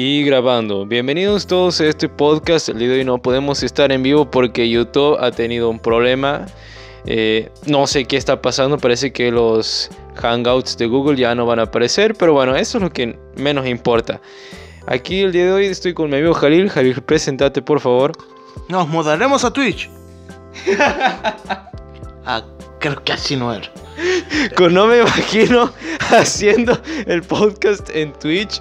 y grabando. Bienvenidos todos a este podcast. El día de hoy no podemos estar en vivo porque YouTube ha tenido un problema. Eh, no sé qué está pasando, parece que los Hangouts de Google ya no van a aparecer, pero bueno, eso es lo que menos importa. Aquí el día de hoy estoy con mi amigo Jalil. Jalil, presentate por favor. Nos mudaremos a Twitch. Ah, creo que así no era. Con no me imagino haciendo el podcast en Twitch.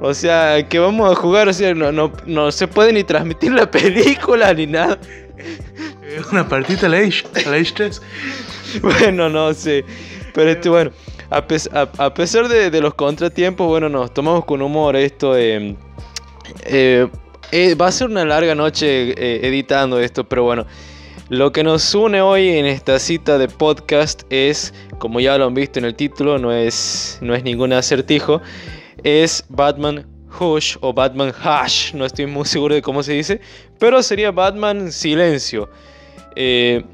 O sea, que vamos a jugar, o sea, no, no, se puede ni transmitir la película ni nada. Es Una partita a la Age, bueno, no sé. Pero este, bueno, a, pesar de, los contratiempos, bueno, nos tomamos con humor esto. Eh, eh, eh, va a ser una larga noche editando esto, pero bueno. Lo que nos une hoy en esta cita de podcast es, como ya lo han visto en el título, no es, no es ningún acertijo, es Batman Hush o Batman Hush, no estoy muy seguro de cómo se dice, pero sería Batman Silencio. Eh,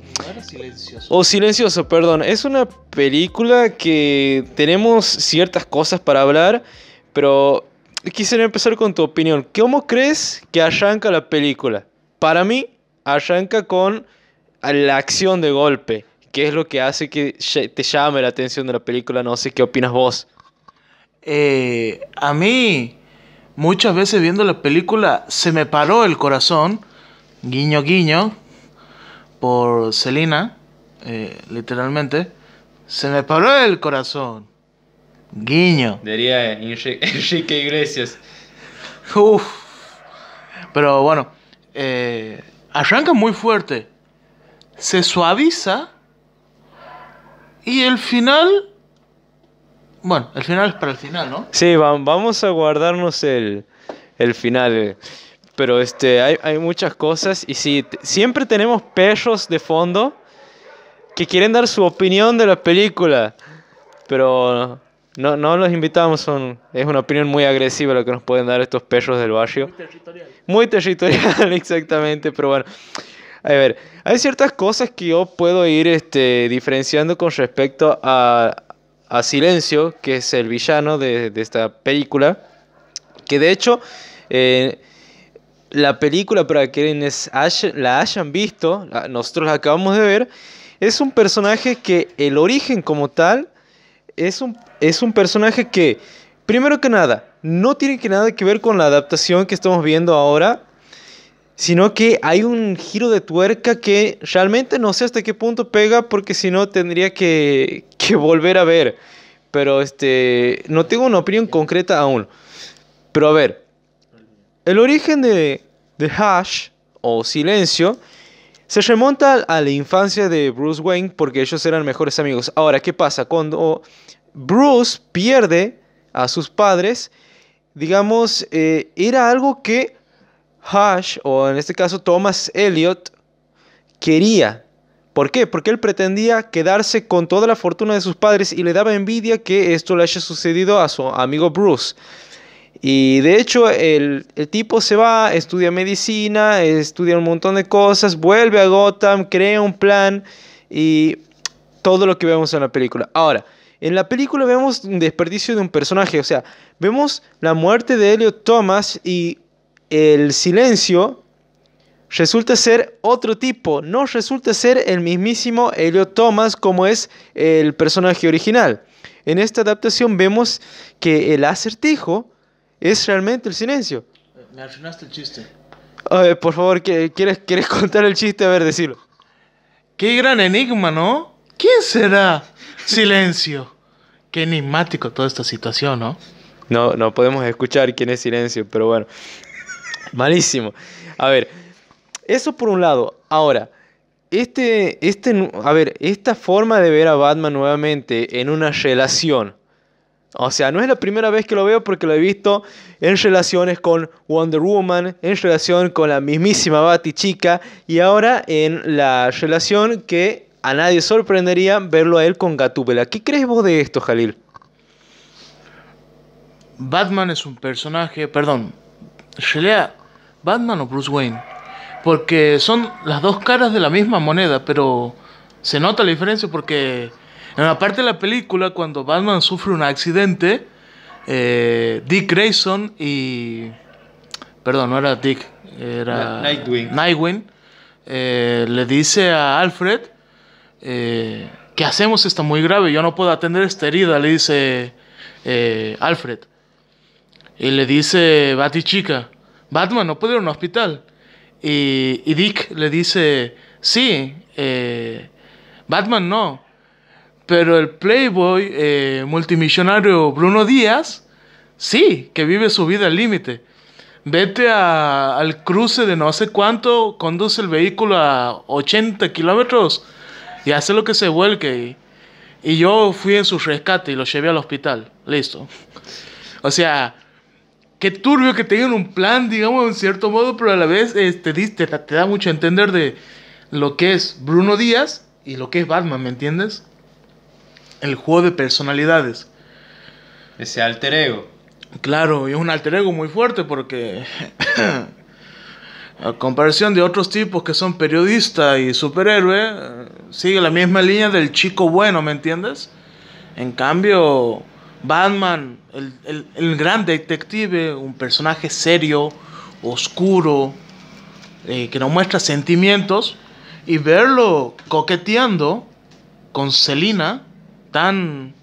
o silencioso, perdón. Es una película que tenemos ciertas cosas para hablar, pero quisiera empezar con tu opinión. ¿Cómo crees que arranca la película? Para mí, arranca con la acción de golpe, que es lo que hace que te llame la atención de la película. No sé qué opinas vos. Eh, a mí muchas veces viendo la película se me paró el corazón, guiño guiño, por Selena, eh, literalmente, se me paró el corazón, guiño. Diría Enrique Iglesias. pero bueno, eh, arranca muy fuerte, se suaviza y el final bueno, el final es para el final, ¿no? Sí, vamos a guardarnos el, el final. Pero este, hay, hay muchas cosas y sí, siempre tenemos perros de fondo que quieren dar su opinión de la película. Pero no, no los invitamos, son, es una opinión muy agresiva lo que nos pueden dar estos perros del barrio. Muy territorial. Muy territorial, exactamente, pero bueno. A ver, hay ciertas cosas que yo puedo ir este, diferenciando con respecto a, a Silencio, que es el villano de, esta película. Que de hecho, eh, la película, para quienes la hayan visto, nosotros la acabamos de ver, es un personaje que el origen como tal es un, es un personaje que, primero que nada, no tiene que nada que ver con la adaptación que estamos viendo ahora, sino que hay un giro de tuerca que realmente no sé hasta qué punto pega, porque si no tendría que, que volver a ver. Pero este, no tengo una opinión concreta aún. Pero a ver, el origen de, de Hash o Silencio se remonta a la infancia de Bruce Wayne porque ellos eran mejores amigos. Ahora, ¿qué pasa? Cuando Bruce pierde a sus padres, digamos, eh, era algo que Hash, o en este caso Thomas Elliot, quería. ¿Por qué? Porque él pretendía quedarse con toda la fortuna de sus padres y le daba envidia que esto le haya sucedido a su amigo Bruce. Y de hecho el, tipo se va, estudia medicina, estudia un montón de cosas, vuelve a Gotham, crea un plan y todo lo que vemos en la película. Ahora, en la película vemos un desperdicio de un personaje, o sea, vemos la muerte de Elliot Thomas y el silencio resulta ser otro tipo, no resulta ser el mismísimo Elliot Thomas como es el personaje original. En esta adaptación vemos que el acertijo es realmente el silencio. Me arruinaste el chiste. por favor, ¿quieres, ¿quieres contar el chiste? A ver, decirlo. Qué gran enigma, ¿no? ¿Quién será? Silencio. Qué enigmático toda esta situación, ¿no? No, no podemos escuchar quién es silencio, pero bueno. Malísimo. A ver, eso por un lado. Ahora, este, este, a ver, esta forma de ver a Batman nuevamente en una relación. O sea, no es la primera vez que lo veo porque lo he visto en relaciones con Wonder Woman, en relación con la mismísima Batichica Chica y ahora en la relación que a nadie sorprendería verlo a él con Gatúbela. ¿Qué crees vos de esto, Jalil? Batman es un personaje, perdón, Shelea. Batman o Bruce Wayne? porque son las dos caras de la misma moneda, pero se nota la diferencia porque en la parte de la película cuando Batman sufre un accidente, eh, Dick Grayson y... Perdón, no era Dick, era Nightwing. Eh, le dice a Alfred, eh, ¿qué hacemos? Está muy grave, yo no puedo atender esta herida, le dice Alfred. Y le dice Batichica, Batman no puede ir a un hospital. Y, Dick le dice, sí, eh, Batman no, pero el Playboy eh, multimillonario Bruno Díaz, sí, que vive su vida al límite. Vete al cruce de no sé cuánto, conduce el vehículo a 80 kilómetros y hace lo que se vuelque. y yo fui en su rescate y lo llevé al hospital. Listo. O sea, qué turbio que tengan un plan, digamos, en cierto modo, pero a la vez este, te, te da mucho a entender de lo que es Bruno Díaz y lo que es Batman, ¿me entiendes? El juego de personalidades. Ese alter ego. Claro, y es un alter ego muy fuerte porque a comparación de otros tipos que son periodistas y superhéroe, eh, sigue la misma línea del chico bueno, ¿me entiendes? En cambio, Batman, el, gran detective, un personaje serio, oscuro, eh, que no muestra sentimientos, y verlo coqueteando con Selina tan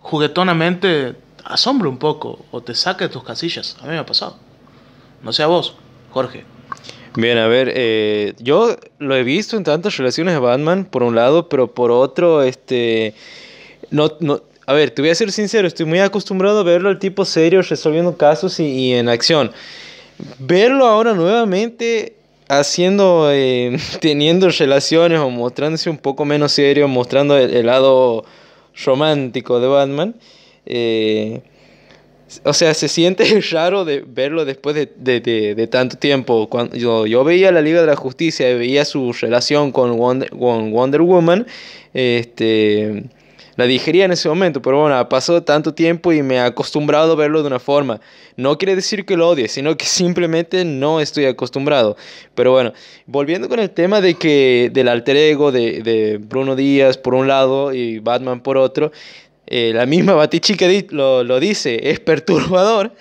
juguetonamente asombra un poco o te saca de tus casillas. A mí me ha pasado. No sea vos, Jorge. Bien, a ver, eh, yo lo he visto en tantas relaciones de Batman, por un lado, pero por otro, este, no, no, a ver, te voy a ser sincero, estoy muy acostumbrado a verlo al tipo serio resolviendo casos y, en acción. Verlo ahora nuevamente haciendo, eh, teniendo relaciones o mostrándose un poco menos serio, mostrando el, lado romántico de Batman. Eh, o sea, se siente raro de verlo después de, tanto tiempo. Cuando yo, veía la Liga de la Justicia y veía su relación con con Wonder Woman. Este la digería en ese momento, pero bueno, ha pasado tanto tiempo y me he acostumbrado a verlo de una forma. No quiere decir que lo odie, sino que simplemente no estoy acostumbrado. Pero bueno, volviendo con el tema de que del alter ego de, Bruno Díaz por un lado y Batman por otro, eh, la misma Batichica lo, lo dice, es perturbador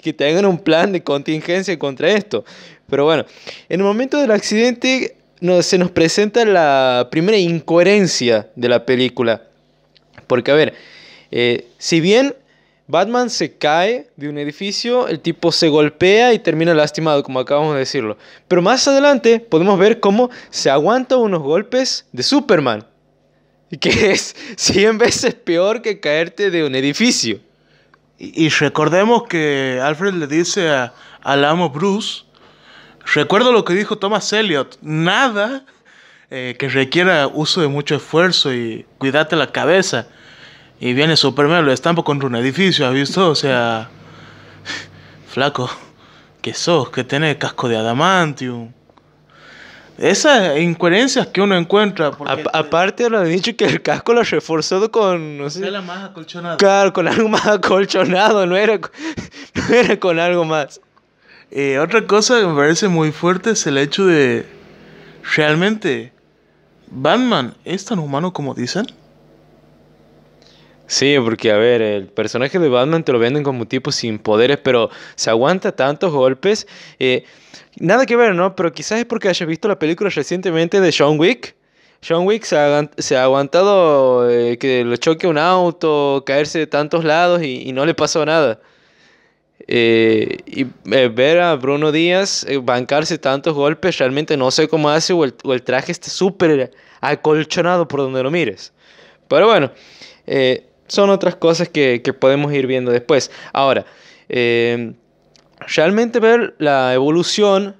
que tengan un plan de contingencia contra esto. Pero bueno, en el momento del accidente se nos presenta la primera incoherencia de la película. Porque, a ver, eh, si bien Batman se cae de un edificio, el tipo se golpea y termina lastimado, como acabamos de decirlo. Pero más adelante podemos ver cómo se aguanta unos golpes de Superman, Y que es 100 veces peor que caerte de un edificio. Y, recordemos que Alfred le dice a, al amo Bruce, recuerdo lo que dijo Thomas Elliot, nada eh, que requiera uso de mucho esfuerzo y cuídate la cabeza. Y viene Superman, lo estampa contra un edificio, ¿has visto? O sea, flaco, Que sos? que tenés? Casco de adamantium. Esas incoherencias que uno encuentra. A, de aparte, lo he dicho que el casco lo ha reforzado con. No sé. más acolchonada. Claro, con algo más acolchonado, no era, con algo más. Eh, otra cosa que me parece muy fuerte es el hecho de. Realmente, Batman es tan humano como dicen. Sí, porque a ver, el personaje de Batman te lo venden como tipo sin poderes, pero se aguanta tantos golpes. Eh, nada que ver, ¿no? Pero quizás es porque hayas visto la película recientemente de John Wick. John Wick se ha, aguantado eh, que le choque un auto, caerse de tantos lados y, no le pasó nada. Eh, y ver a Bruno Díaz bancarse tantos golpes, realmente no sé cómo hace o el, traje está súper acolchonado por donde lo mires. Pero bueno, son otras cosas que, podemos ir viendo después. Ahora, eh, realmente ver la evolución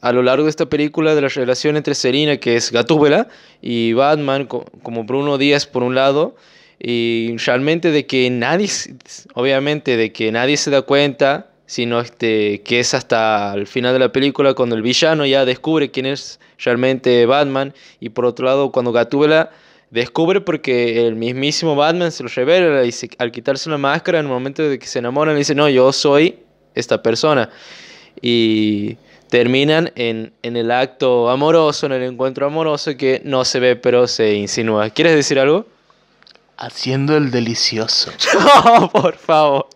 a lo largo de esta película de la relación entre Serena, que es Gatúbela, y Batman, como Bruno Díaz por un lado, y realmente de que nadie, obviamente de que nadie se da cuenta, sino este, que es hasta el final de la película cuando el villano ya descubre quién es realmente Batman, y por otro lado cuando Gatúbela descubre porque el mismísimo Batman se lo revela y al quitarse la máscara, en el momento de que se enamoran, le dice, no, yo soy esta persona. Y terminan en, en, el acto amoroso, en el encuentro amoroso que no se ve pero se insinúa. ¿Quieres decir algo? Haciendo el delicioso. no, por favor.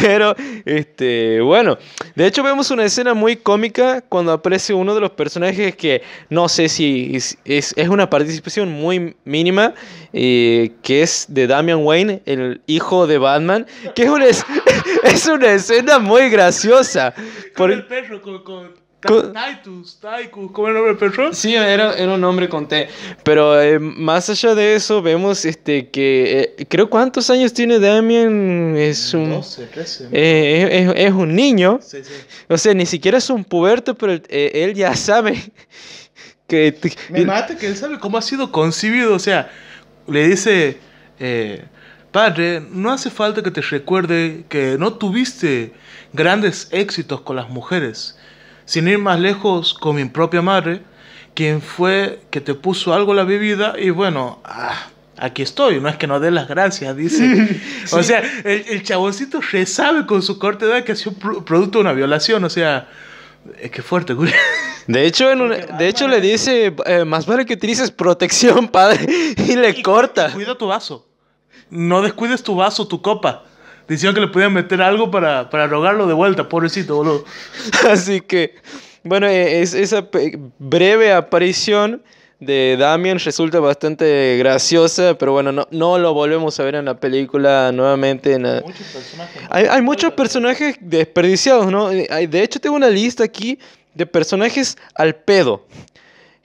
Pero, este, bueno, de hecho vemos una escena muy cómica cuando aparece uno de los personajes que no sé si es, una participación muy mínima, eh, que es de Damian Wayne, el hijo de Batman, que es una, es, una escena muy graciosa. Por... el perro con, con, Titus, Titus, ¿cómo era el nombre del perro? Sí, era, un nombre con T. Pero eh, más allá de eso, vemos este que. Eh, creo cuántos años tiene Damien. Es un. 12, 13. Eh, es, un niño. Sí, sí. O sea, ni siquiera es un puberto, pero él ya sabe. que. Me mata que él sabe cómo ha sido concebido. O sea, le dice. Padre, no hace falta que te recuerde que no tuviste grandes éxitos con las mujeres sin ir más lejos con mi propia madre, quien fue que te puso algo la bebida y bueno, ah, aquí estoy, no es que no dé las gracias, dice. O sea, el, chaboncito re sabe con su corte de que ha sido producto de una violación, o sea, es eh, que fuerte, güey. De hecho, de hecho le dice, eh, más vale que utilices protección, padre, y le corta. cuida tu vaso. No descuides tu vaso, tu copa. Dicieron que le podían meter algo para, para rogarlo de vuelta, pobrecito, boludo. Así que, bueno, e, es, esa breve aparición de Damien resulta bastante graciosa, pero bueno, no, lo volvemos a ver en la película nuevamente. En hay, muchos personajes desperdiciados, ¿no? Eh, de hecho, tengo una lista aquí de personajes al pedo,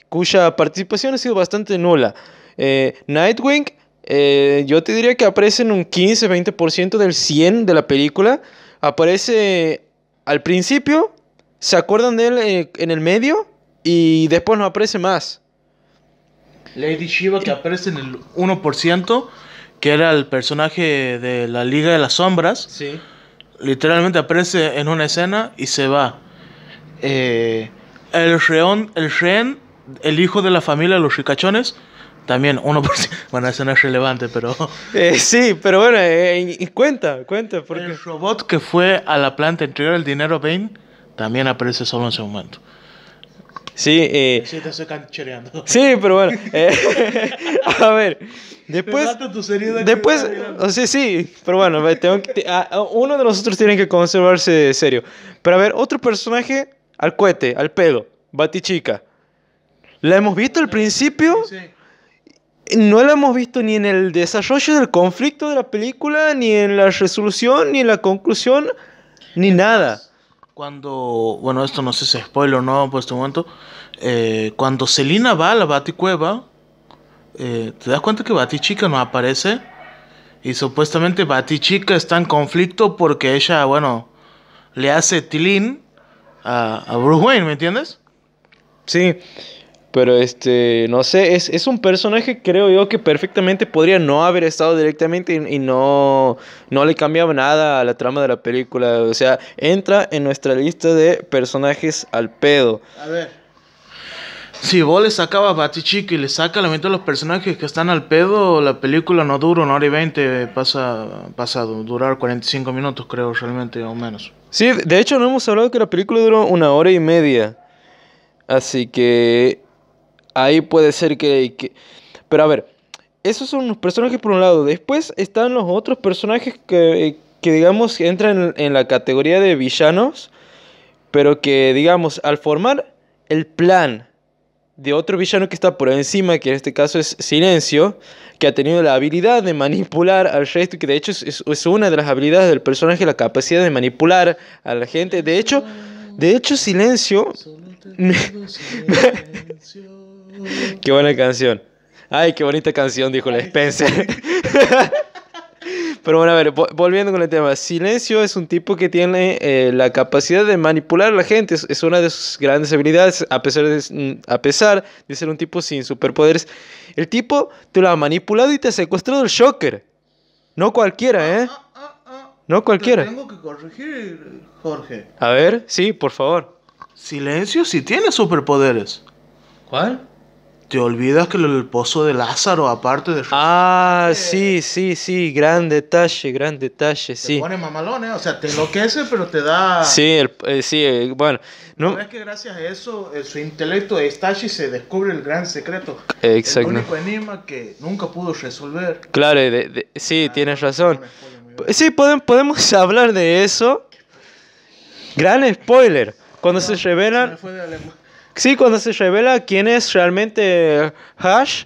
cuya participación ha sido bastante nula. Eh, Nightwing eh, yo te diría que aparece en un 15-20% del 100 de la película. Aparece al principio, se acuerdan de él eh, en el medio y después no aparece más. Lady Shiva que aparece en el 1%, que era el personaje de la Liga de las Sombras. Literalmente aparece en una escena y se va. Eh, el, reón, el el hijo de la familia de los ricachones, también uno Bueno, eso no es relevante, pero. Eh, sí, pero bueno, eh, cuenta, cuenta. El robot que fue a la planta a entregar el dinero Bane también aparece solo en ese momento. Sí, oh, sí, Sí, pero bueno. a ver, después. Después. sí, sí, pero bueno, uno de nosotros tiene que conservarse serio. Pero a ver, otro personaje al cohete, al pedo. Batichica. ¿La hemos visto al principio? Sí no lo hemos visto ni en el desarrollo del conflicto de la película, ni en la resolución, ni en la conclusión, ni nada. Cuando, bueno, esto no sé si es spoiler o no, por este momento, eh, cuando Selina va a la Baticueva, Cueva, eh, te das cuenta que Chica no aparece y supuestamente Chica está en conflicto porque ella, bueno, le hace tilín a, a Bruce Wayne, ¿me entiendes? Sí, pero este, no sé, es, un personaje creo yo que perfectamente podría no haber estado directamente y, no, no le cambiaba nada a la trama de la película. O sea, entra en nuestra lista de personajes al pedo. A ver. Si vos le sacabas a Batichica y le saca la mitad de los personajes que están al pedo, la película no dura una hora y veinte, pasa, pasa a durar 45 minutos creo realmente o menos. Sí, de hecho no hemos hablado que la película duró una hora y media. Así que ahí puede ser que, Pero a ver, esos son los personajes por un lado. Después están los otros personajes que, que digamos, entran en, la categoría de villanos, pero que, digamos, al formar el plan de otro villano que está por encima, que en este caso es Silencio, que ha tenido la habilidad de manipular al resto, que de hecho es, es, una de las habilidades del personaje, la capacidad de manipular a la gente. De hecho, de hecho Silencio... silencio. Mm. Qué buena canción. Ay, qué bonita canción, dijo la Spencer. Pero bueno, a ver, volviendo con el tema. Silencio es un tipo que tiene eh, la capacidad de manipular a la gente. Es, una de sus grandes habilidades, a pesar, de, mm, a pesar de ser un tipo sin superpoderes. El tipo te lo ha manipulado y te ha secuestrado el Shocker. No cualquiera, ¿eh? Ah, ah, ah, no cualquiera. tengo que corregir, Jorge. A ver, sí, por favor. Silencio si tiene superpoderes. ¿Cuál? Te olvidas que el pozo de Lázaro, aparte de. Ah, sí, sí, sí, gran detalle, gran detalle, sí. pone mamalón, ¿eh? O sea, te enloquece, pero te da. Sí, eh, sí, eh, bueno. No es que gracias a eso, su intelecto de Stashi se descubre el gran secreto. Exacto. El único enigma que nunca pudo resolver. Claro, sí, tienes razón. sí, podemos, hablar de eso. Gran spoiler. Cuando se revelan. Sí, cuando se revela quién es realmente Hash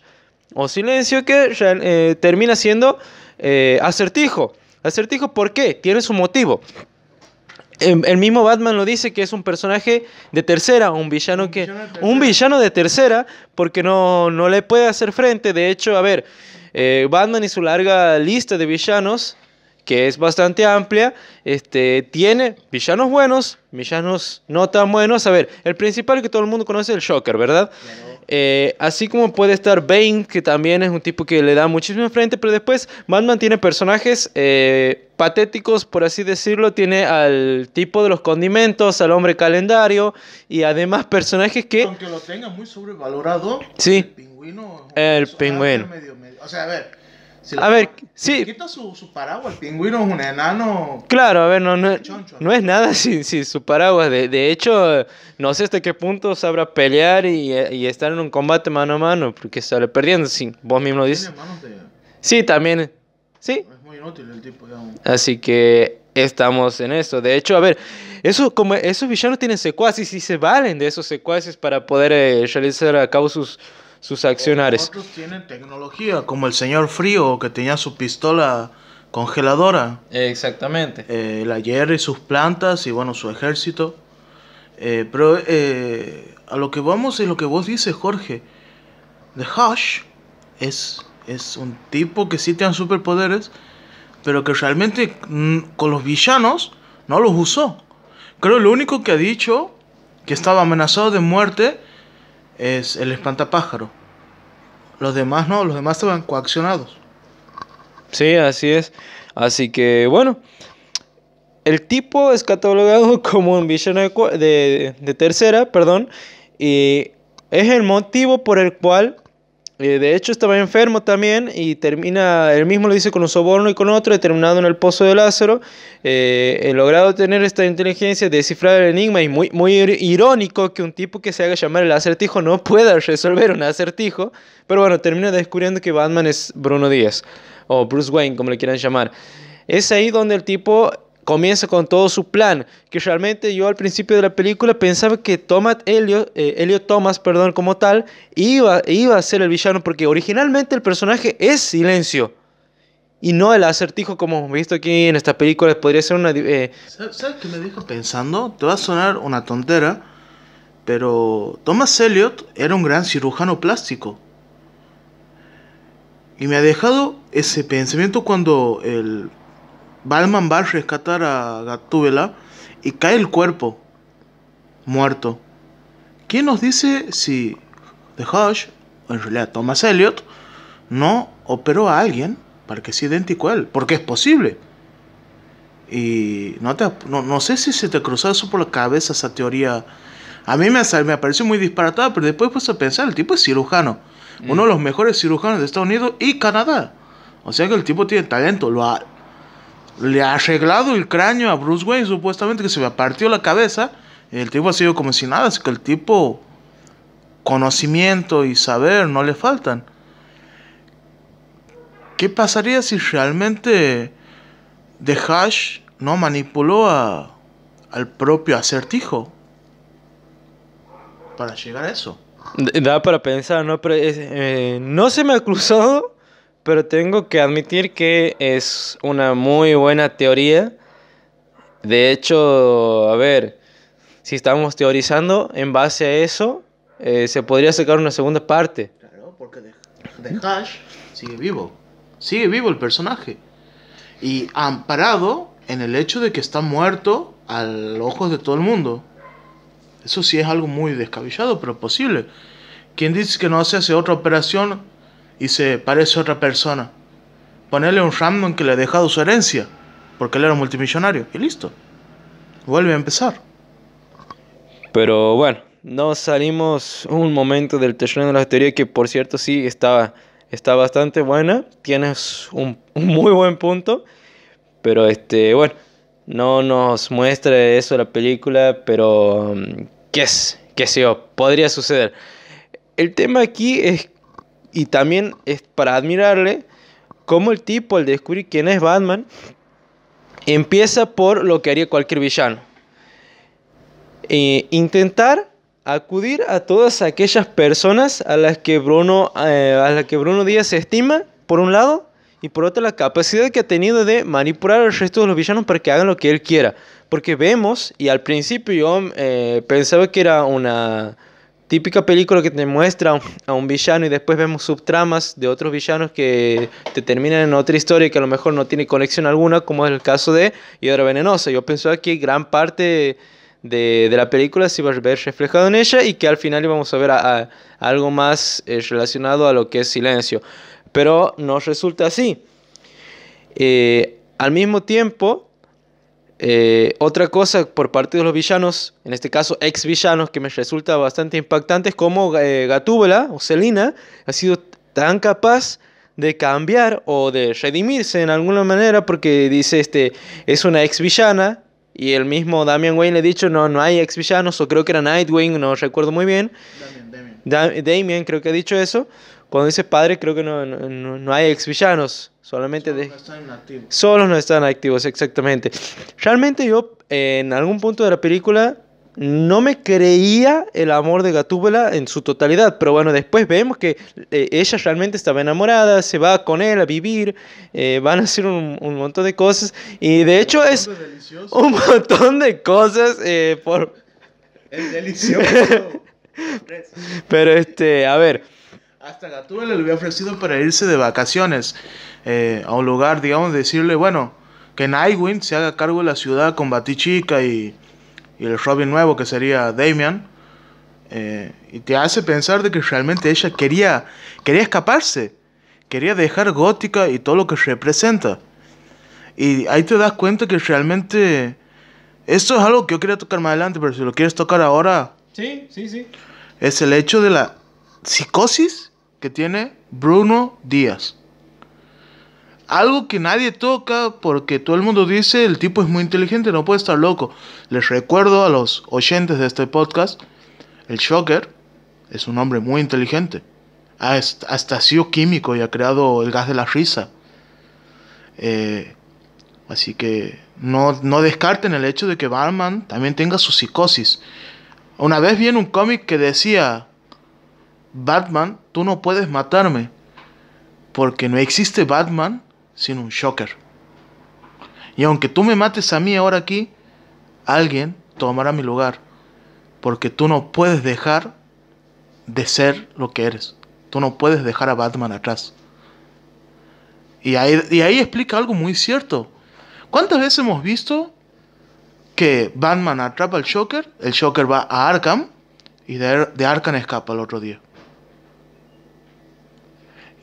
o Silencio, que eh, termina siendo eh, Acertijo. Acertijo, ¿por qué? Tiene su motivo. Em, el, mismo Batman lo dice que es un personaje de tercera, un villano que. un villano de tercera, porque no, le puede hacer frente. De hecho, a ver, eh, Batman y su larga lista de villanos que es bastante amplia. Este, tiene villanos buenos, villanos no tan buenos. A ver, el principal que todo el mundo conoce es el Shocker, ¿verdad? Eh, así como puede estar Bane, que también es un tipo que le da muchísimo frente, pero después Batman tiene personajes eh, patéticos, por así decirlo. Tiene al tipo de los condimentos, al hombre calendario y además personajes que. Aunque lo tenga muy sobrevalorado. Sí. El pingüino. El pingüino. O sea, a ver a ver, sí. Quita su, su, paraguas, el pingüino es un enano. Claro, a ver, no, no, es nada sin, su paraguas. De, de, hecho, no sé hasta qué punto sabrá pelear y, eh, y, estar en un combate mano a mano, porque sale perdiendo, sí, vos mismo lo dices. Sí, también. Sí. Es muy inútil el tipo, digamos. Así que estamos en eso. De hecho, a ver, eso, como esos villanos tienen secuaces y se valen de esos secuaces para poder eh, realizar a cabo sus sus accionares. tienen tecnología, como el señor Frío, que tenía su pistola congeladora. Exactamente. Eh, la y sus plantas y bueno, su ejército. Eh, pero eh, a lo que vamos es lo que vos dices, Jorge. The Hush es, es un tipo que sí tiene superpoderes, pero que realmente mm, con los villanos no los usó. Creo que lo único que ha dicho que estaba amenazado de muerte es el espantapájaro. Los demás no, los demás estaban coaccionados. Sí, así es. Así que bueno, el tipo es catalogado como un visionario de, de tercera, perdón, y es el motivo por el cual eh, de hecho, estaba enfermo también y termina, él mismo lo dice con un soborno y con otro, determinado en el pozo de Lázaro. Eh, he logrado tener esta inteligencia, de descifrar el enigma y muy, muy irónico que un tipo que se haga llamar el acertijo no pueda resolver un acertijo. Pero bueno, termina descubriendo que Batman es Bruno Díaz o Bruce Wayne, como le quieran llamar. Es ahí donde el tipo comienza con todo su plan, que realmente yo al principio de la película pensaba que Thomas Elliot, eh, Elliot Thomas, perdón, como tal, iba, iba a ser el villano, porque originalmente el personaje es silencio. Y no el acertijo como hemos visto aquí en esta película, podría ser una... Eh, ¿Sabes qué me dijo pensando? Te va a sonar una tontera, pero Thomas Elliot era un gran cirujano plástico. Y me ha dejado ese pensamiento cuando el Balman va a rescatar a Gatúbela y cae el cuerpo muerto. ¿Quién nos dice si The Hush, o en realidad Thomas Elliot, no operó a alguien para que sea idéntico a él? Porque es posible. Y no, te, no, sé si se te cruzó eso por la cabeza, esa teoría. A mí me, me pareció muy disparatada, pero después puse a pensar, el tipo es cirujano. Uno de mm. los mejores cirujanos de Estados Unidos y Canadá. O sea que el tipo tiene talento. Lo, le ha arreglado el cráneo a Bruce Wayne, supuestamente que se le partió la cabeza. El tipo ha sido como si nada, así que el tipo conocimiento y saber no le faltan. ¿Qué pasaría si realmente The Hash no manipuló al propio acertijo para llegar a eso? Da para pensar, ¿no? Eh, no se me ha cruzado pero tengo que admitir que es una muy buena teoría. De hecho, a ver, si estamos teorizando en base a eso, eh, se podría sacar una segunda parte. Claro, porque de, de Hash sigue vivo. Sigue vivo el personaje. Y amparado en el hecho de que está muerto a los ojos de todo el mundo. Eso sí es algo muy descabellado, pero posible. ¿Quién dice que no se hace otra operación y se parece a otra persona. Ponerle un random que le ha dejado su herencia, porque él era multimillonario, y listo. Vuelve a empezar. Pero bueno, nos salimos un momento del terreno de la teoría que por cierto sí estaba, está bastante buena, tienes un, muy buen punto, pero este, bueno, no nos muestra eso la película, pero mm, qué es, qué sé yo, podría suceder. El tema aquí es y también es para admirarle cómo el tipo, al descubrir quién es Batman, empieza por lo que haría cualquier villano. Eh, intentar acudir a todas aquellas personas a las que Bruno, eh, a las que Bruno Díaz estima, por un lado, y por otro la capacidad que ha tenido de manipular al resto de los villanos para que hagan lo que él quiera. Porque vemos, y al principio yo eh, pensaba que era una típica película que te muestra a un villano y después vemos subtramas de otros villanos que te terminan en otra historia y que a lo mejor no tiene conexión alguna, como es el caso de Hidra Venenosa. Yo pensaba que gran parte de, la película se iba a ver reflejado en ella y que al final íbamos a ver algo más eh, relacionado a lo que es silencio. Pero no resulta así. Eh, al mismo tiempo, eh, otra cosa por parte de los villanos, en este caso ex villanos, que me resulta bastante impactante es cómo eh, Gatúbela o Selina ha sido tan capaz de cambiar o de redimirse en alguna manera porque dice este es una ex villana y el mismo Damian Wayne le ha dicho no no hay ex villanos o creo que era Nightwing no recuerdo muy bien Damien, creo que ha dicho eso cuando dice padre creo que no, no, no hay ex villanos Solamente de... No están activos. Solo no están activos, exactamente. Realmente yo en algún punto de la película no me creía el amor de Gatúbela en su totalidad, pero bueno, después vemos que eh, ella realmente estaba enamorada, se va con él a vivir, eh, van a hacer un, un, montón de cosas, y de hecho es un montón de cosas eh, por... Es delicioso. pero este, a ver... Hasta Gatúbela le había ofrecido para irse de vacaciones eh, a un lugar, digamos, decirle, bueno, que Nightwing se haga cargo de la ciudad con Batichica y, el Robin nuevo que sería Damian. Eh, y te hace pensar de que realmente ella quería, quería escaparse, quería dejar gótica y todo lo que representa. Y ahí te das cuenta que realmente esto es algo que yo quería tocar más adelante, pero si lo quieres tocar ahora... Sí, sí, sí. Es el hecho de la psicosis que tiene Bruno Díaz. Algo que nadie toca porque todo el mundo dice el tipo es muy inteligente, no puede estar loco. Les recuerdo a los oyentes de este podcast, el Shocker es un hombre muy inteligente. Hasta, hasta sido químico y ha creado el gas de la risa. Eh, así que no, no descarten el hecho de que Batman también tenga su psicosis. Una vez vi en un cómic que decía, Batman, tú no puedes matarme, porque no existe Batman sin un Shocker. Y aunque tú me mates a mí ahora aquí, alguien tomará mi lugar, porque tú no puedes dejar de ser lo que eres. Tú no puedes dejar a Batman atrás. Y ahí, ahí explica algo muy cierto. ¿Cuántas veces hemos visto que Batman atrapa al Shocker el Shocker va a Arkham y de, Arkham escapa el otro día?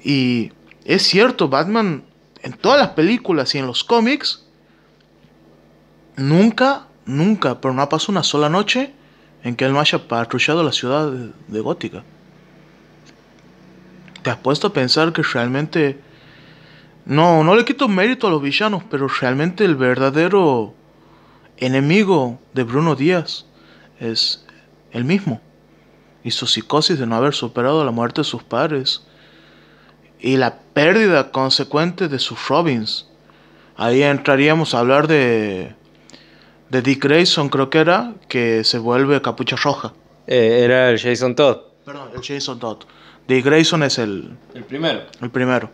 Y es cierto, Batman en todas las películas y en los cómics, nunca, nunca, pero no ha pasado una sola noche en que él no haya patrullado la ciudad de, Gótica. ¿Te has puesto a pensar que realmente... No, no le quito mérito a los villanos, pero realmente el verdadero enemigo de Bruno Díaz es el mismo. Y su psicosis de no haber superado la muerte de sus padres y la pérdida consecuente de sus Robins. Ahí entraríamos a hablar de, de Dick Grayson, creo que era, que se vuelve capucha roja. Eh, era el Jason Todd. Perdón, el Jason Todd. Dick Grayson es el... El primero. El primero.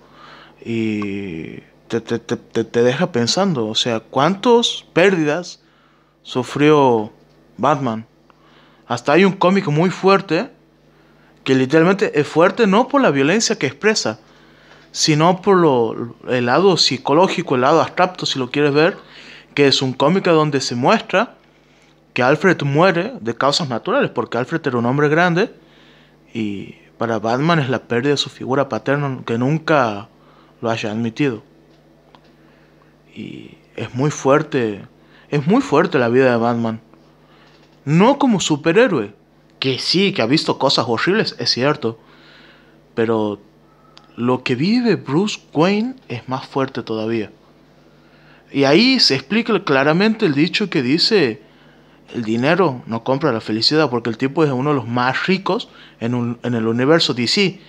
Y te, te, te, te deja pensando, o sea, ¿cuántas pérdidas sufrió Batman? Hasta hay un cómic muy fuerte, que literalmente es fuerte no por la violencia que expresa, sino por el lado psicológico, el lado abstracto, si lo quieres ver, que es un cómic donde se muestra que Alfred muere de causas naturales, porque Alfred era un hombre grande y para Batman es la pérdida de su figura paterna que nunca lo haya admitido. Y es muy fuerte, es muy fuerte la vida de Batman. No como superhéroe, que sí, que ha visto cosas horribles, es cierto, pero lo que vive Bruce Wayne es más fuerte todavía. Y ahí se explica claramente el dicho que dice, el dinero no compra la felicidad, porque el tipo es uno de los más ricos en, el universo DC.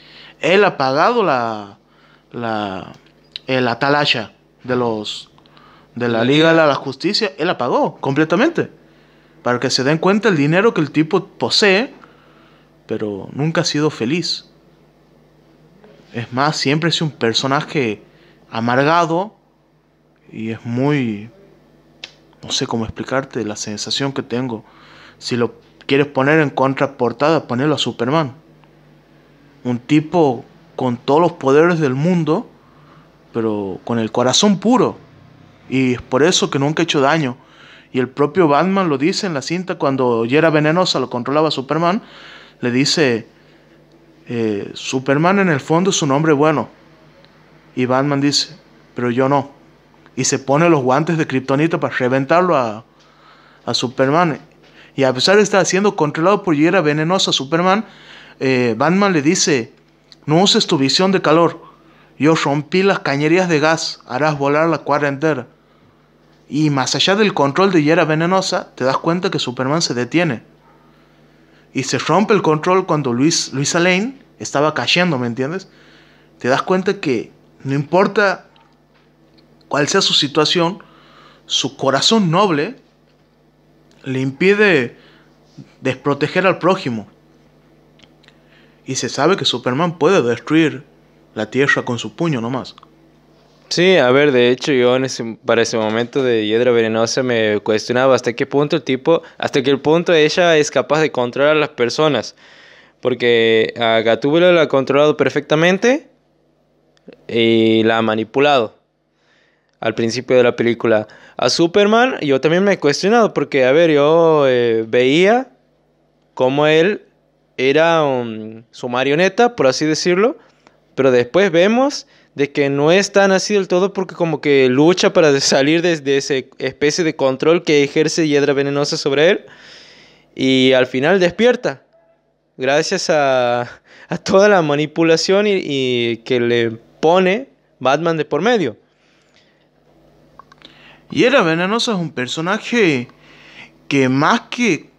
Él ha pagado la, la el atalaya de los de la Liga de la Justicia, él la pagó completamente. Para que se den cuenta el dinero que el tipo posee, pero nunca ha sido feliz. Es más, siempre es un personaje amargado y es muy... No sé cómo explicarte la sensación que tengo. Si lo quieres poner en contraportada, ponerlo a Superman. Un tipo con todos los poderes del mundo, pero con el corazón puro. Y es por eso que nunca ha hecho daño. Y el propio Batman lo dice en la cinta cuando Yera Venenosa lo controlaba Superman. Le dice, eh, Superman en el fondo es un hombre bueno. Y Batman dice, pero yo no. Y se pone los guantes de Kryptonita para reventarlo a, Superman. Y a pesar de estar siendo controlado por hiera venenosa Superman, eh, Batman le dice, no uses tu visión de calor. Yo rompí las cañerías de gas, harás volar la cuadra entera. Y más allá del control de hiera venenosa, te das cuenta que Superman se detiene y se rompe el control cuando Luis, Luis Alain estaba cayendo, ¿me entiendes? Te das cuenta que no importa cuál sea su situación, su corazón noble le impide desproteger al prójimo. Y se sabe que Superman puede destruir la Tierra con su puño nomás. Sí, a ver, de hecho yo para ese momento de Hiedra Venenosa me cuestionaba hasta qué punto el tipo, hasta qué punto ella es capaz de controlar a las personas. Porque a la ha controlado perfectamente y la ha manipulado al principio de la película. A Superman yo también me he cuestionado porque, a ver, yo eh, veía cómo él era su marioneta, por así decirlo, pero después vemos de que no es tan así del todo porque como que lucha para salir de, ese esa especie de control que ejerce Hiedra Venenosa sobre él y al final despierta gracias a, toda la manipulación y, que le pone Batman de por medio. Hiedra Venenosa es un personaje que más que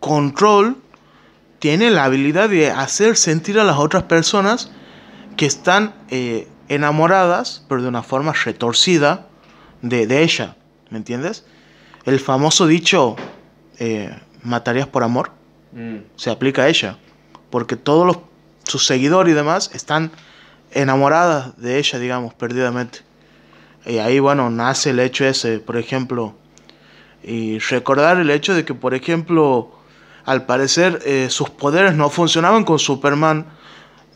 control tiene la habilidad de hacer sentir a las otras personas que están eh, enamoradas, pero de una forma retorcida de, ella, ¿me entiendes? El famoso dicho, eh, matarías por amor, mm. se aplica a ella, porque todos los, sus seguidores y demás están enamoradas de ella, digamos, perdidamente. Y ahí, bueno, nace el hecho ese, por ejemplo, y recordar el hecho de que, por ejemplo, al parecer eh, sus poderes no funcionaban con Superman,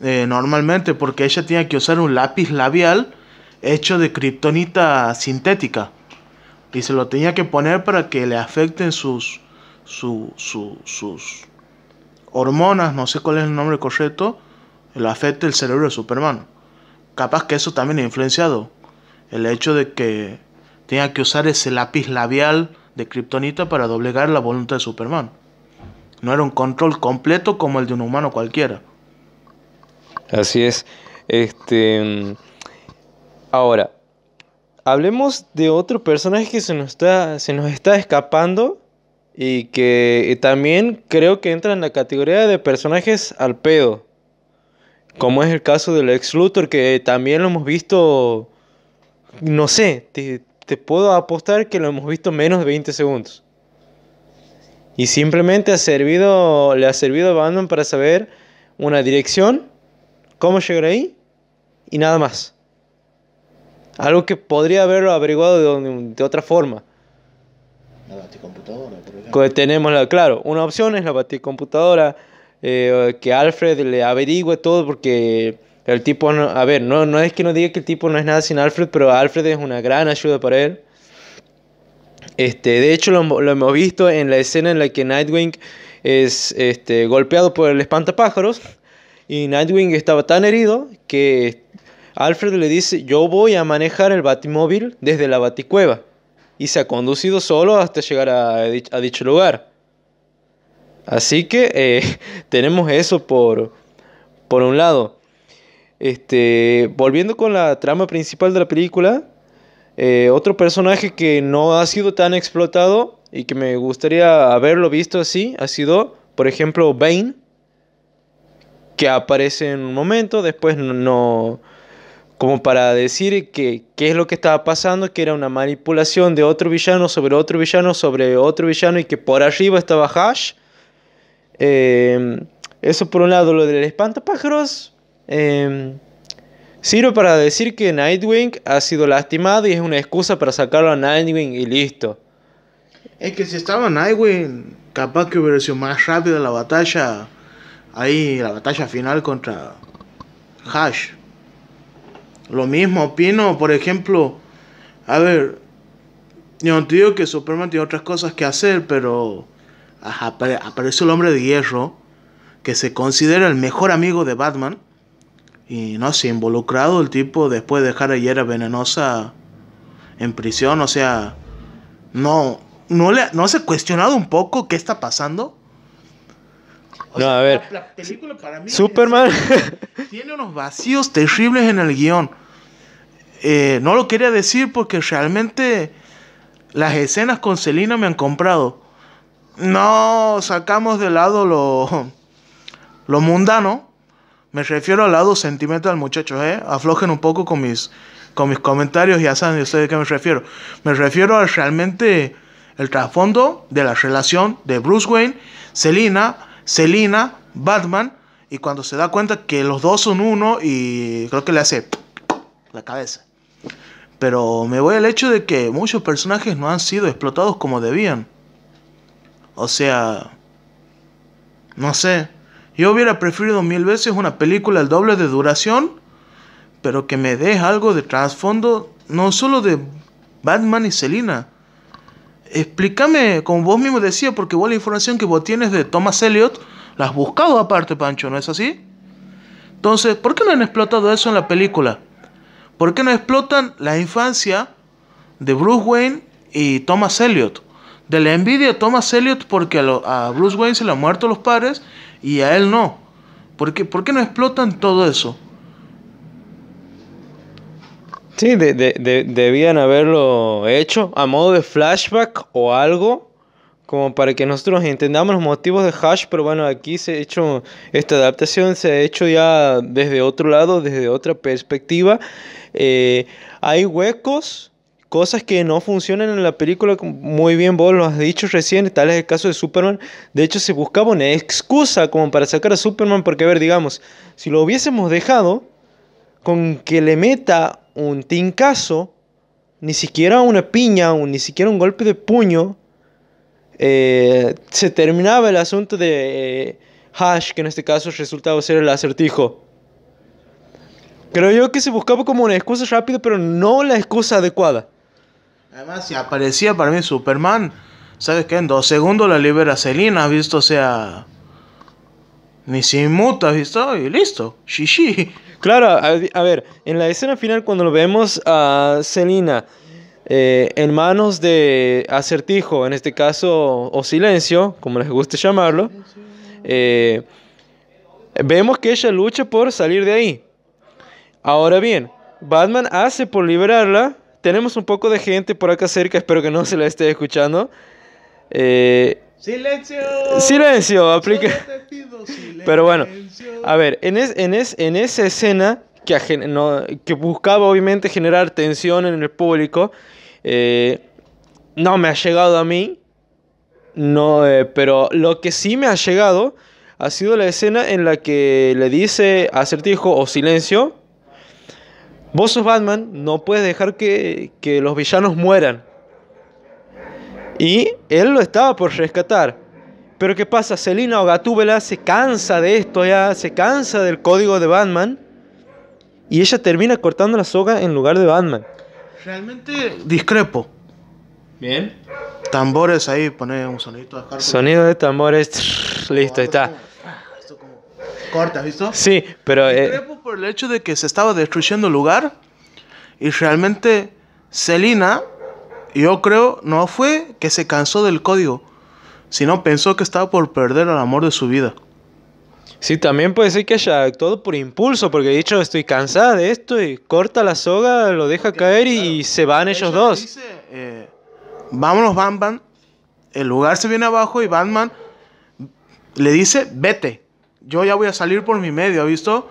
eh, normalmente, porque ella tenía que usar un lápiz labial hecho de kriptonita sintética. Y se lo tenía que poner para que le afecten sus, sus hormonas, no sé cuál es el nombre correcto, le afecte el cerebro de Superman. Capaz que eso también ha influenciado el hecho de que tenía que usar ese lápiz labial de kriptonita para doblegar la voluntad de Superman. No era un control completo como el de un humano cualquiera. Así es. Este. Ahora, hablemos de otro personaje que se nos está, se nos está escapando y que también creo que entra en la categoría de personajes al pedo. Como es el caso del ex que también lo hemos visto. No sé, te, puedo apostar que lo hemos visto menos de 20 segundos. Y simplemente ha servido, le ha servido a Batman para saber una dirección cómo llegar ahí y nada más. Algo que podría haberlo averiguado de, otra forma. La baticomputadora, por ejemplo. Tenemos, la, claro, una opción es la baticomputadora, computadora. Eh, que Alfred le averigüe todo porque el tipo, a ver, no, no es que no diga que el tipo no es nada sin Alfred, pero Alfred es una gran ayuda para él. Este, de hecho, lo, lo hemos visto en la escena en la que Nightwing es este, golpeado por el espantapájaros y Nightwing estaba tan herido que Alfred le dice, yo voy a manejar el Batimóvil desde la Baticueva. Y se ha conducido solo hasta llegar a, dicho lugar. Así que eh, tenemos eso por, por un lado. Este, volviendo con la trama principal de la película, eh, otro personaje que no ha sido tan explotado y que me gustaría haberlo visto así ha sido, por ejemplo, Bane que aparece en un momento, después no, como para decir que qué es lo que estaba pasando, que era una manipulación de otro villano sobre otro villano sobre otro villano y que por arriba estaba Hash. Em, eso por un lado, lo del espantapájaros. Eh, sirve para decir que Nightwing ha sido lastimado y es una excusa para sacarlo a Nightwing y listo. Es que si estaba Nightwing, capaz que hubiera sido más rápido la batalla Ahí la batalla final contra Hash. Lo mismo opino, por ejemplo, a ver, yo no te digo que Superman tiene otras cosas que hacer, pero aparece el hombre de hierro, que se considera el mejor amigo de Batman, y no ha involucrado el tipo después de dejar a Yera Venenosa en prisión, o sea, no, no, le, no se ha cuestionado un poco qué está pasando no, a ver. La, película para mí Superman tiene unos vacíos terribles en el guión. Eh, no lo quería decir porque realmente las escenas con Selina me han comprado. No sacamos de lado lo, mundano. Me refiero al lado sentimental, muchachos, ¿eh? Aflojen un poco con mis, con mis comentarios y ya saben ustedes de qué me refiero. Me refiero a realmente el trasfondo de la relación de Bruce Wayne, Selina, Selina, Batman, y cuando se da cuenta que los dos son uno y creo que le hace la cabeza. Pero me voy al hecho de que muchos personajes no han sido explotados como debían. O sea, no sé, yo hubiera preferido mil veces una película al doble de duración, pero que me dé algo de trasfondo, no solo de Batman y Selina, explícame, como vos mismo decías, porque vos la información que vos tienes de Thomas Elliot, la has buscado aparte, Pancho, ¿no es así? Entonces, ¿por qué no han explotado eso en la película? ¿Por qué no explotan la infancia de Bruce Wayne y Thomas Elliot? De la envidia de Thomas Elliot porque a, Bruce Wayne se le han muerto los padres y a él no. ¿Por ¿Por qué no explotan todo eso? Sí, de, de, de, debían haberlo hecho a modo de flashback o algo, como para que nosotros entendamos los motivos de Hash, pero bueno, aquí se ha hecho, esta adaptación se ha hecho ya desde otro lado, desde otra perspectiva. Eh, hay huecos, cosas que no funcionan en la película, muy bien vos lo has dicho recién, tal es el caso de Superman, de hecho se buscaba una excusa como para sacar a Superman, porque a ver, digamos, si lo hubiésemos dejado con que le meta un tincazo, ni siquiera una piña, ni siquiera un golpe de puño, eh, se terminaba el asunto de eh, Hash, que en este caso resultaba ser el acertijo. Creo yo que se buscaba como una excusa rápida, pero no la excusa adecuada. Además, si aparecía para mí Superman, ¿sabes qué? En dos segundos la libera Selina, ¿visto? O sea. Ni se ¿has ¿visto? Y listo. Shishi. Claro, a, ver, en la escena final cuando vemos a Selina eh, en manos de acertijo, en este caso, o silencio, como les guste llamarlo, eh, vemos que ella lucha por salir de ahí. Ahora bien, Batman hace por liberarla. Tenemos un poco de gente por acá cerca, espero que no se la esté escuchando. Eh, Silencio. Silencio, aplique. Pero bueno, a ver, en, esa escena que, buscaba obviamente generar tensión en el público, eh, no me ha llegado a mí, no, eh, pero lo que sí me ha llegado ha sido la escena en la que le dice a acertijo o oh, silencio, vos sos Batman, no puedes dejar que los villanos mueran. Y él lo estaba por rescatar. Pero ¿qué pasa? Selina o se cansa de esto ya, se cansa del código de Batman. Y ella termina cortando la soga en lugar de Batman. Realmente discrepo. Bien. Tambores ahí, pone un sonido de Sonido de tambores. Listo, está. Ah, esto corta, ¿visto? Sí, pero. Eh, discrepo por el hecho de que se estaba destruyendo el lugar. Y realmente Selina yo creo no fue que se cansó del código, sino pensó que estaba por perder el amor de su vida. Sí, también puede ser que haya actuado por impulso, porque he dicho, estoy cansada de esto, y corta la soga, lo deja caer y, se van ellos dos. Eh, vámonos, Batman. El lugar se viene abajo y Batman le dice, vete, yo ya voy a salir por mi medio, ¿ha visto?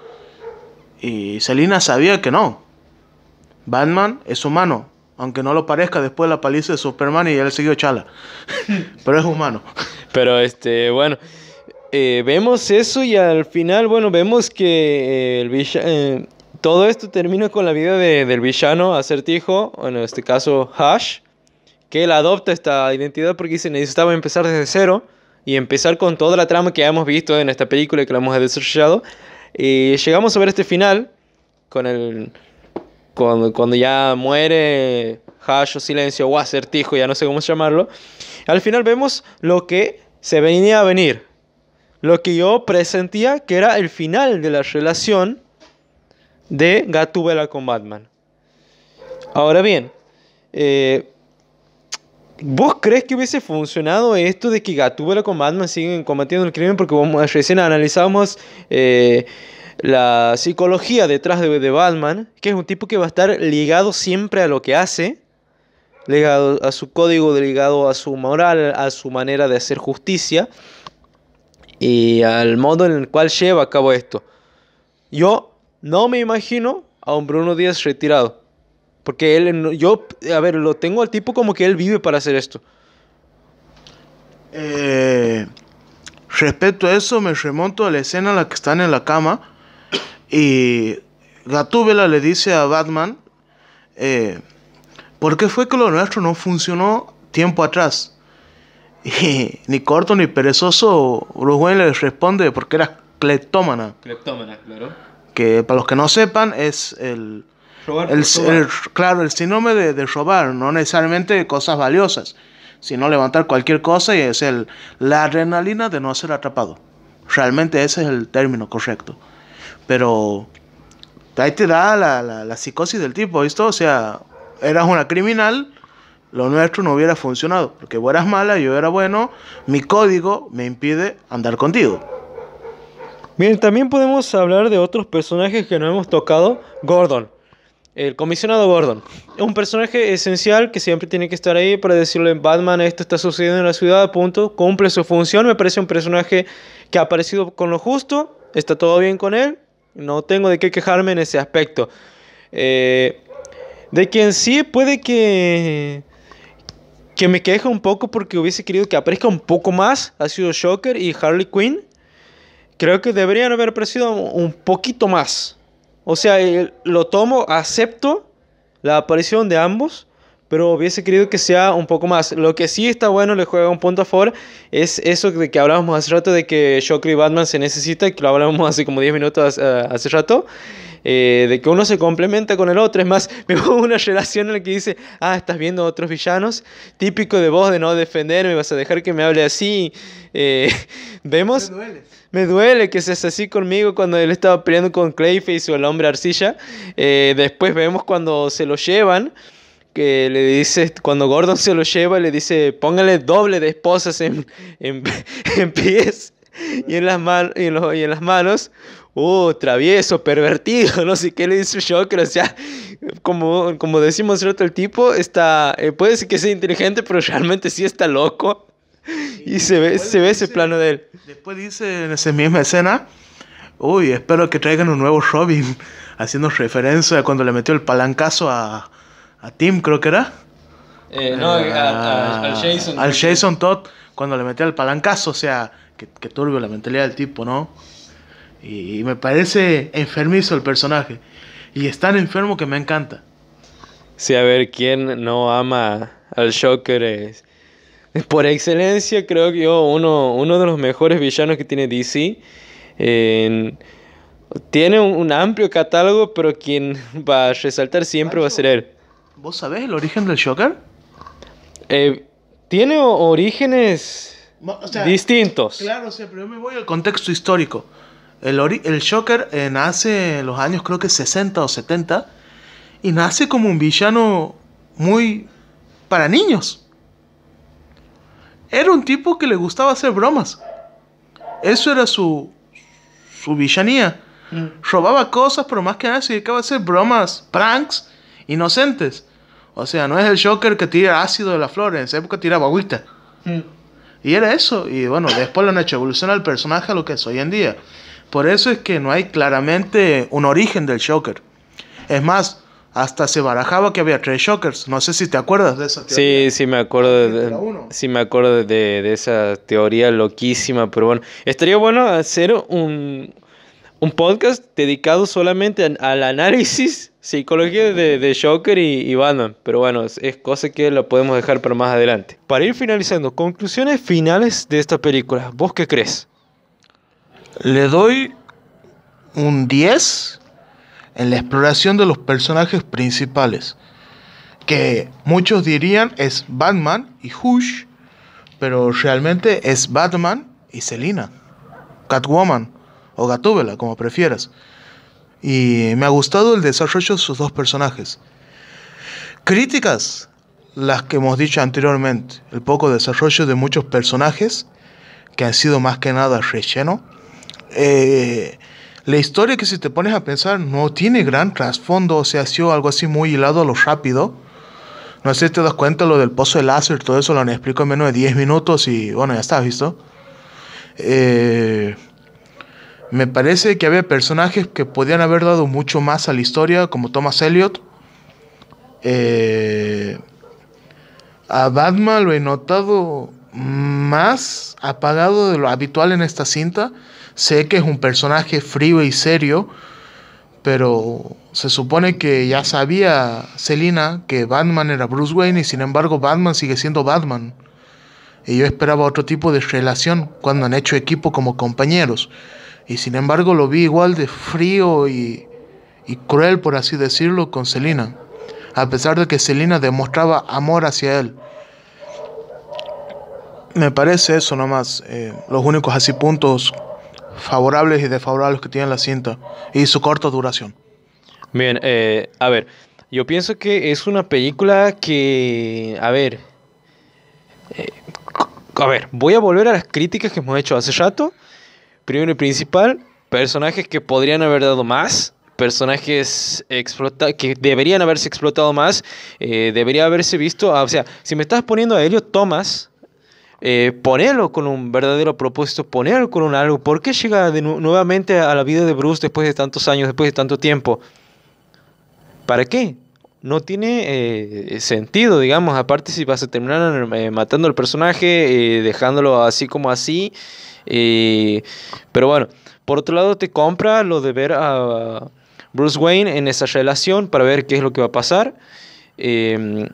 Y Selina sabía que no. Batman es humano, aunque no lo parezca, después la paliza de Superman y él siguió chala. Pero es humano. Pero este, bueno. Eh, vemos eso y al final, bueno, vemos que eh, el eh, todo esto termina con la vida del villano acertijo, en este caso Hash, que él adopta esta identidad porque se necesitaba empezar desde cero y empezar con toda la trama que hemos visto en esta película y que la hemos desarrollado. Y llegamos a ver este final con el cuando, cuando ya muere Hasho, Silencio o Acertijo, ya no sé cómo llamarlo, al final vemos lo que se venía a venir. Lo que yo presentía que era el final de la relación de Gatúbela con Batman. Ahora bien, eh, ¿Vos crees que hubiese funcionado esto de que Gatúbela con Batman siguen combatiendo el crimen? Porque recién analizamos eh, la psicología detrás de, de, Batman, que es un tipo que va a estar ligado siempre a lo que hace, ligado a su código, ligado a su moral, a su manera de hacer justicia y al modo en el cual lleva a cabo esto. Yo no me imagino a un Bruno Díaz retirado, porque él, yo, a ver, lo tengo al tipo como que él vive para hacer esto. Eh, respecto a eso, me remonto a la escena en la que están en la cama y Gatúbela le dice a Batman, eh, ¿por qué fue que lo nuestro no funcionó tiempo atrás? Y ni corto ni perezoso, Bruce le responde porque era cleptómana. Cleptómana, claro. Que para los que no sepan es el... claro, el síndrome de, de, robar, no necesariamente cosas valiosas, sino levantar cualquier cosa y es el, la adrenalina de no ser atrapado. Realmente ese es el término correcto. Pero ahí te da la, la, la psicosis del tipo, ¿viste? O sea, eras una criminal, lo nuestro no hubiera funcionado, porque vos eras mala, yo era bueno, mi código me impide andar contigo. Bien, también podemos hablar de otros personajes que no hemos tocado. Gordon, el comisionado Gordon. Es un personaje esencial que siempre tiene que estar ahí para decirle, Batman, esto está sucediendo en la ciudad, punto. Cumple su función, me parece un personaje que ha aparecido con lo justo, está todo bien con él no tengo de qué quejarme en ese aspecto. Eh, de quien sí puede que que me queje un poco porque hubiese querido que aparezca un poco más ha sido Shocker y Harley Quinn. Creo que deberían haber aparecido un poquito más. O sea, lo tomo, acepto la aparición de ambos, pero hubiese querido que sea un poco más. Lo que sí está bueno, le juega un punto a favor, es eso de que hablábamos hace rato de que Joker y Batman se necesita, que lo hablábamos hace como 10 minutos hace eh, rato. Eh, de que uno se complementa con el otro. Es más, me hubo una relación en la que dice, ah, estás viendo otros villanos, típico de vos de no defenderme, vas a dejar que me hable así. Eh, vemos... Me duele. me duele. que seas así conmigo cuando él estaba peleando con Clayface o el hombre arcilla. después vemos cuando se lo llevan que le dice, cuando Gordon se lo lleva, le dice, póngale doble de esposas en, pies y en, las y, en las manos. Uh, travieso, pervertido, no sé qué le dice Shocker. O sea, como, como decimos el otro tipo, está, eh, puede ser que sea inteligente, pero realmente sí está loco. Y, se ve, se ve ese plano de él. Después dice en esa misma escena, uy, espero que traigan un nuevo Robin, haciendo referencia a cuando le metió el palancazo a, a Tim, creo que era. Eh, no, ah, al Jason. Al Jason Todd, cuando le metía el palancazo, o sea, que, turbio la mentalidad del tipo, ¿no? Y, me parece enfermizo el personaje. Y es tan enfermo que me encanta. Sí, a ver, ¿quién no ama al Joker Es? Por excelencia, creo que yo, uno, uno de los mejores villanos que tiene DC. tiene un, un, amplio catálogo, pero quien va a resaltar siempre va a ser él. ¿Vos sabés el origen del Shocker? Eh, tiene orígenes distintos. Claro, pero yo me voy al contexto histórico. El, el Shocker eh, nace en los años creo que 60 o 70 y nace como un villano muy para niños. Era un tipo que le gustaba hacer bromas. Eso era su, su villanía. Mm. Robaba cosas, pero más que nada se dedicaba a hacer bromas, pranks inocentes. O sea, no es el Joker que tira ácido de la flor. en esa época tiraba agüita. Y era eso, y bueno, después lo han hecho evolucionar el personaje a lo que es hoy en día. Por eso es que no hay claramente un origen del Joker. Es más, hasta se barajaba que había tres Jokers. No sé si te acuerdas de esa Sí, sí me acuerdo de, sí me acuerdo de, de, esa teoría loquísima, pero bueno, estaría bueno hacer un, un podcast dedicado solamente al análisis, psicología de, Joker y, Batman. Pero bueno, es, cosa que lo podemos dejar para más adelante. Para ir finalizando, conclusiones finales de esta película. ¿Vos qué crees? Le doy un 10 en la exploración de los personajes principales. Que muchos dirían es Batman y Hush, pero realmente es Batman y Selina, Catwoman o Gatúbela, como prefieras. Y me ha gustado el desarrollo de sus dos personajes. Críticas, las que hemos dicho anteriormente, el poco desarrollo de muchos personajes, que han sido más que nada relleno. Eh, la historia que si te pones a pensar no tiene gran trasfondo, o sea, ha sido algo así muy hilado a lo rápido. No sé si te das cuenta lo del pozo de láser, todo eso lo han explicado en menos de 10 minutos y bueno, ya está, ¿visto? Eh, me parece que había personajes que podían haber dado mucho más a la historia, como Thomas Elliot. Eh, a Batman lo he notado más apagado de lo habitual en esta cinta. Sé que es un personaje frío y serio, pero se supone que ya sabía Selina que Batman era Bruce Wayne y sin embargo Batman sigue siendo Batman. Y yo esperaba otro tipo de relación cuando han hecho equipo como compañeros. Y sin embargo lo vi igual de frío y, cruel, por así decirlo, con Selina, a pesar de que Selina demostraba amor hacia él. Me parece eso nomás, eh, los únicos así puntos favorables y desfavorables que tiene la cinta y su corta duración. Bien, eh, a ver, yo pienso que es una película que, a ver, eh, a ver, voy a volver a las críticas que hemos hecho hace rato Primero y principal, personajes que podrían haber dado más, personajes explota que deberían haberse explotado más, eh, debería haberse visto, ah, o sea, si me estás poniendo a Helio Thomas, eh, Ponelo con un verdadero propósito, ponerlo con un algo, ¿por qué llega nuevamente a la vida de Bruce después de tantos años, después de tanto tiempo? ¿Para qué? No tiene eh, sentido, digamos, aparte si vas a terminar matando al personaje, dejándolo así como así, pero bueno, por otro lado te compra lo de ver a Bruce Wayne en esa relación para ver qué es lo que va a pasar. Em,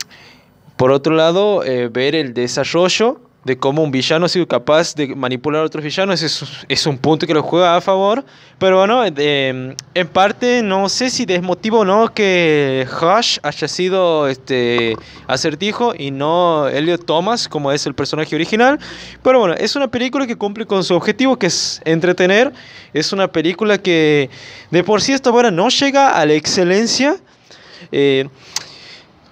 por otro lado, eh, ver el desarrollo de cómo un villano ha sido capaz de manipular a otros villanos, es, es un punto que lo juega a favor, pero bueno, eh, en parte no sé si desmotivo o no que Hush haya sido este acertijo y no Elliot Thomas como es el personaje original, pero bueno, es una película que cumple con su objetivo que es entretener, es una película que de por sí esta ahora no llega a la excelencia, eh,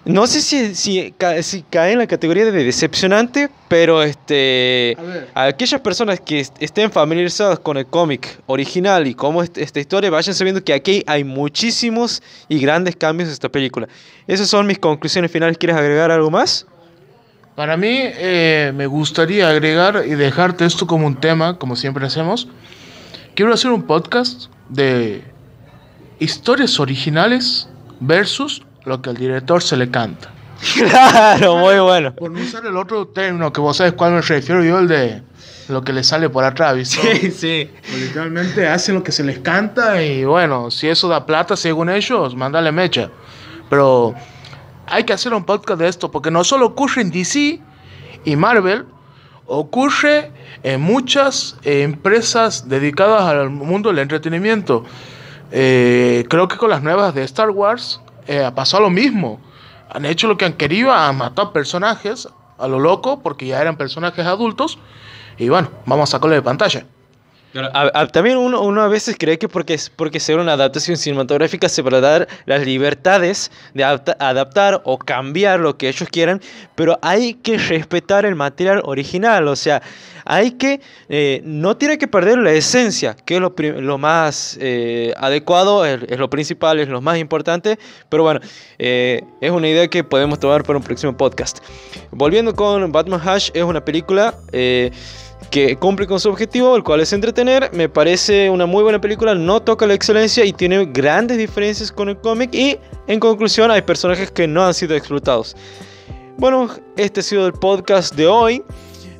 no sé si, si, cae en la categoría de decepcionante, pero este, a, aquellas personas que estén familiarizadas con el cómic original y cómo esta historia, vayan sabiendo que aquí hay muchísimos y grandes cambios en esta película. Esas son mis conclusiones finales. ¿Quieres agregar algo más? Para mí, eh, me gustaría agregar y dejarte esto como un tema, como siempre hacemos. Quiero hacer un podcast de historias originales versus lo que al director se le canta. Claro, muy bueno. Por no usar el otro término que vos sabes cuál me refiero yo, el de lo que le sale por atrás, Sí, sí. Literalmente hacen lo que se les canta y bueno, si eso da plata según ellos, mándale mecha. Pero hay que hacer un podcast de esto porque no solo ocurre en DC y Marvel, ocurre en muchas eh, empresas dedicadas al mundo del entretenimiento. Eh, creo que con las nuevas de Star Wars eh, lo mismo. Han hecho lo que han querido, han matado personajes a lo loco porque ya eran personajes adultos. Y bueno, vamos a sacarlo de pantalla también uno, a veces cree que porque, porque sea una adaptación cinematográfica se van a dar las libertades de adaptar o cambiar lo que ellos quieran, pero hay que respetar el material original, o sea, hay que, eh, no tiene que perder la esencia, que es lo, más eh, adecuado, es, lo principal, es lo más importante, pero bueno, eh, es una idea que podemos tomar para un próximo podcast. Volviendo con Batman Hush, es una película que cumple con su objetivo, el cual es entretener. Me parece una muy buena película, no toca la excelencia y tiene grandes diferencias con el cómic. Y en conclusión, hay personajes que no han sido explotados. Bueno, este ha sido el podcast de hoy.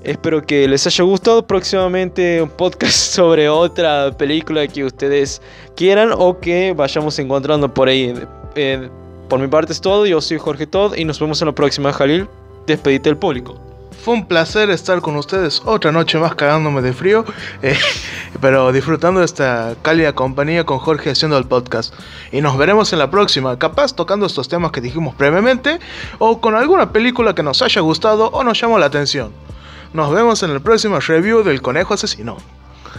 Espero que les haya gustado. Próximamente un podcast sobre otra película que ustedes quieran o que vayamos encontrando por ahí. Eh, por mi parte es todo. Yo soy Jorge Todd y nos vemos en la próxima, Jalil. Despedite el público. Fue un placer estar con ustedes otra noche más cagándome de frío, eh, pero disfrutando de esta cálida compañía con Jorge haciendo el podcast. Y nos veremos en la próxima, capaz tocando estos temas que dijimos previamente o con alguna película que nos haya gustado o nos llamó la atención. Nos vemos en el próximo review del Conejo Asesino.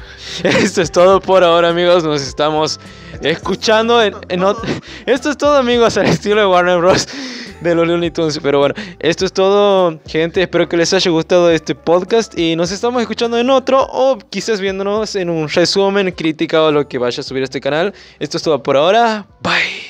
Esto es todo por ahora, amigos. Nos estamos escuchando en, Esto es todo, amigos, al estilo de Warner Bros de los Pero bueno, esto es todo, gente. Espero que les haya gustado este podcast y nos estamos escuchando en otro o quizás viéndonos en un resumen, crítica o lo que vaya a subir a este canal. Esto es todo por ahora. Bye.